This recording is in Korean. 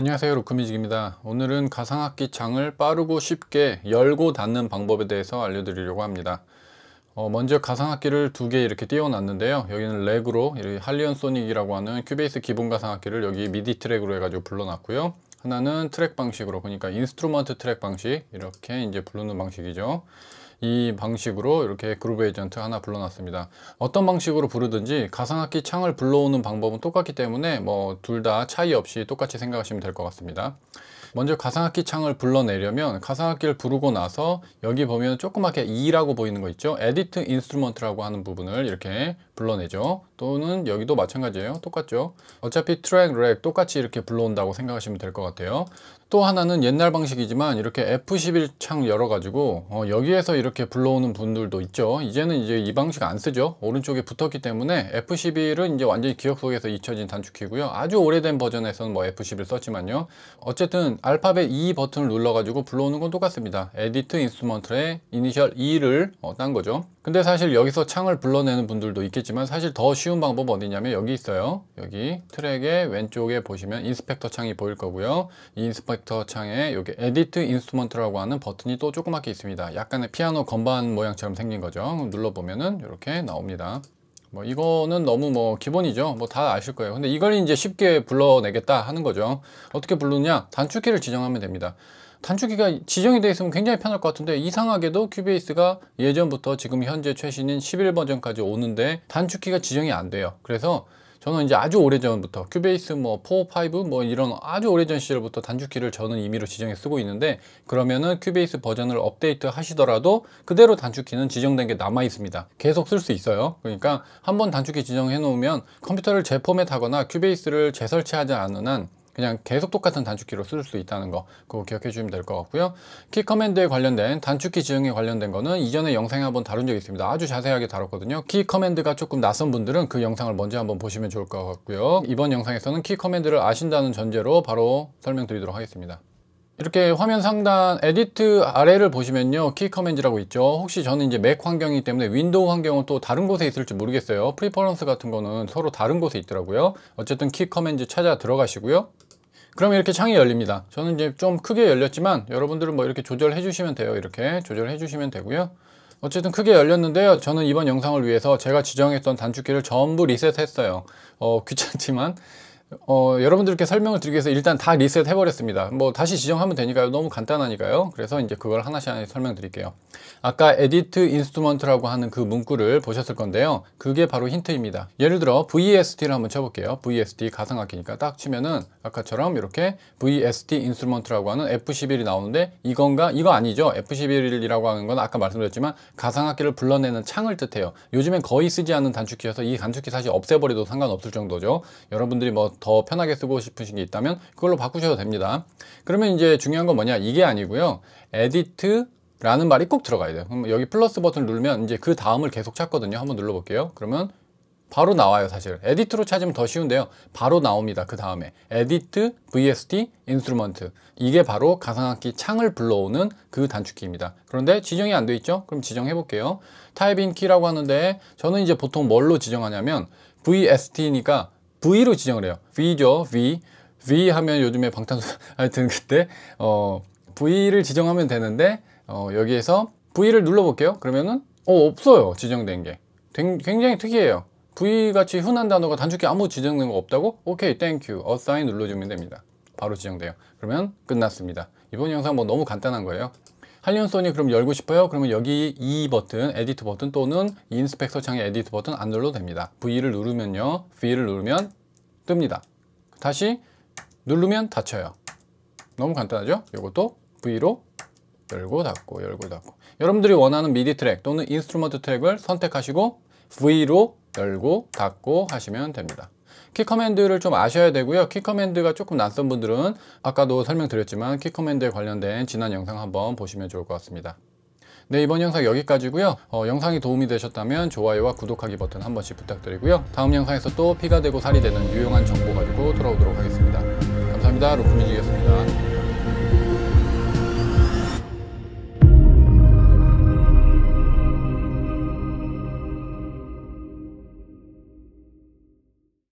안녕하세요 루크뮤직입니다 오늘은 가상악기 창을 빠르고 쉽게 열고 닫는 방법에 대해서 알려드리려고 합니다 어, 먼저 가상악기를 두 개 이렇게 띄워놨는데요 여기는 렉으로 할리언 소닉이라고 하는 큐베이스 기본 가상악기를 여기 미디 트랙으로 해가지고 불러놨고요 하나는 트랙 방식으로 그러니까 인스트루먼트 트랙 방식 이렇게 이제 부르는 방식이죠 이 방식으로 이렇게 그룹 에이전트 하나 불러놨습니다 어떤 방식으로 부르든지 가상악기 창을 불러오는 방법은 똑같기 때문에 뭐 둘 다 차이 없이 똑같이 생각하시면 될 것 같습니다 먼저 가상악기 창을 불러내려면 가상악기를 부르고 나서 여기 보면 조그맣게 2라고 보이는 거 있죠 에디트 인스트루먼트라고 하는 부분을 이렇게 불러내죠 또는 여기도 마찬가지예요 똑같죠 어차피 트랙, 렉 똑같이 이렇게 불러온다고 생각하시면 될 것 같아요 또 하나는 옛날 방식이지만 이렇게 F11 창 열어가지고 어 여기에서 이렇게 이렇게 불러오는 분들도 있죠 이제는 이제 이 방식 안 쓰죠 오른쪽에 붙었기 때문에 F11은 이제 완전히 기억 속에서 잊혀진 단축키고요 아주 오래된 버전에서는 뭐 F11 썼지만요 어쨌든 알파벳 E 버튼을 눌러 가지고 불러오는 건 똑같습니다 에디트 인스트루먼트의 이니셜 E를 어, 딴 거죠 근데 사실 여기서 창을 불러내는 분들도 있겠지만 사실 더 쉬운 방법 은 어디냐면 여기 있어요 여기 트랙의 왼쪽에 보시면 인스펙터 창이 보일 거고요 이 인스펙터 창에 여기 에디트 인스트루먼트라고 하는 버튼이 또 조그맣게 있습니다 약간의 피아노 피아 건반 모양처럼 생긴 거죠 눌러보면은 이렇게 나옵니다 뭐 이거는 너무 뭐 기본이죠 뭐 다 아실 거예요 근데 이걸 이제 쉽게 불러내겠다 하는 거죠 어떻게 부르냐 단축키를 지정하면 됩니다 단축키가 지정이 되어 있으면 굉장히 편할 것 같은데 이상하게도 큐베이스가 예전부터 지금 현재 최신인 11버전까지 오는데 단축키가 지정이 안 돼요 그래서 저는 이제 아주 오래전부터 큐베이스 뭐 4, 5 뭐 이런 아주 오래전 시절부터 단축키를 저는 임의로 지정해 쓰고 있는데 그러면은 큐베이스 버전을 업데이트 하시더라도 그대로 단축키는 지정된 게 남아 있습니다 계속 쓸 수 있어요 그러니까 한번 단축키 지정해 놓으면 컴퓨터를 재포맷하거나 큐베이스를 재설치하지 않은 한 그냥 계속 똑같은 단축키로 쓸 수 있다는 거 그거 기억해 주면 시될것 같고요 키 커맨드에 관련된 단축키 지정에 관련된 거는 이전에 영상에 한번 다룬 적이 있습니다 아주 자세하게 다뤘거든요 키 커맨드가 조금 낯선 분들은 그 영상을 먼저 한번 보시면 좋을 것 같고요 이번 영상에서는 키 커맨드를 아신다는 전제로 바로 설명드리도록 하겠습니다 이렇게 화면 상단 에디트 아래를 보시면요 키 커맨드라고 있죠 혹시 저는 이제 맥 환경이기 때문에 윈도우 환경은 또 다른 곳에 있을지 모르겠어요 프리퍼런스 같은 거는 서로 다른 곳에 있더라고요 어쨌든 키 커맨드 찾아 들어가시고요 그럼 이렇게 창이 열립니다. 저는 이제 좀 크게 열렸지만 여러분들은 뭐 이렇게 조절해 주시면 돼요. 이렇게 조절해 주시면 되고요. 어쨌든 크게 열렸는데요. 저는 이번 영상을 위해서 제가 지정했던 단축키를 전부 리셋했어요. 어, 귀찮지만 어, 여러분들께 설명을 드리기 위해서 일단 다 리셋 해버렸습니다. 뭐 다시 지정하면 되니까요. 너무 간단하니까요. 그래서 이제 그걸 하나씩 하나씩 설명드릴게요. 아까 edit instrument라고 하는 그 문구를 보셨을 건데요. 그게 바로 힌트입니다. 예를 들어 VST를 한번 쳐볼게요. VST 가상악기니까 딱 치면은 아까처럼 이렇게 VST instrument라고 하는 F11이 나오는데 이건가? 이거 아니죠. F11이라고 하는 건 아까 말씀드렸지만 가상악기를 불러내는 창을 뜻해요. 요즘엔 거의 쓰지 않는 단축키여서 이 단축키 사실 없애버려도 상관없을 정도죠. 여러분들이 뭐더 편하게 쓰고 싶으신 게 있다면 그걸로 바꾸셔도 됩니다. 그러면 이제 중요한 건 뭐냐? 이게 아니고요. 에디트 라는 말이 꼭 들어가야 돼요. 그럼 여기 플러스 버튼 을 누르면 이제 그 다음을 계속 찾거든요. 한번 눌러볼게요. 그러면 바로 나와요 사실 에디트로 찾으면 더 쉬운데요 바로 나옵니다 그 다음에 에디트 VST 인스트루먼트 이게 바로 가상악기 창을 불러오는 그 단축키입니다 그런데 지정이 안 돼 있죠 그럼 지정해 볼게요 타입인 키라고 하는데 저는 이제 보통 뭘로 지정하냐면 VST니까 V로 지정을 해요. V죠, V. V 하면 요즘에 방탄소 하여튼 그때 어, V를 지정하면 되는데 어, 여기에서 V를 눌러볼게요. 그러면은 어, 없어요. 지정된 게. 굉장히 특이해요. V같이 흔한 단어가 단축키 아무 지정된 거 없다고? 오케이, 땡큐. 어사인 눌러주면 됩니다. 바로 지정돼요. 그러면 끝났습니다. 이번 영상 뭐 너무 간단한 거예요. 할리언손니 그럼 열고 싶어요? 그러면 여기 이 e 버튼, 에디트 버튼 또는 인스펙터 창의 에디트 버튼 안 눌러도 됩니다. V를 누르면요. V를 누르면 뜹니다. 다시 누르면 닫혀요. 너무 간단하죠? 이것도 V로 열고 닫고 열고 닫고 여러분들이 원하는 미디 트랙 또는 인스트루먼트 트랙을 선택하시고 V로 열고 닫고 하시면 됩니다. 키커맨드를 좀 아셔야 되고요. 키커맨드가 조금 낯선 분들은 아까도 설명드렸지만 키커맨드에 관련된 지난 영상 한번 보시면 좋을 것 같습니다. 네 이번 영상 여기까지고요. 어, 영상이 도움이 되셨다면 좋아요와 구독하기 버튼 한 번씩 부탁드리고요. 다음 영상에서 또 피가 되고 살이 되는 유용한 정보 가지고 돌아오도록 하겠습니다. 감사합니다. 루프뮤직이었습니다.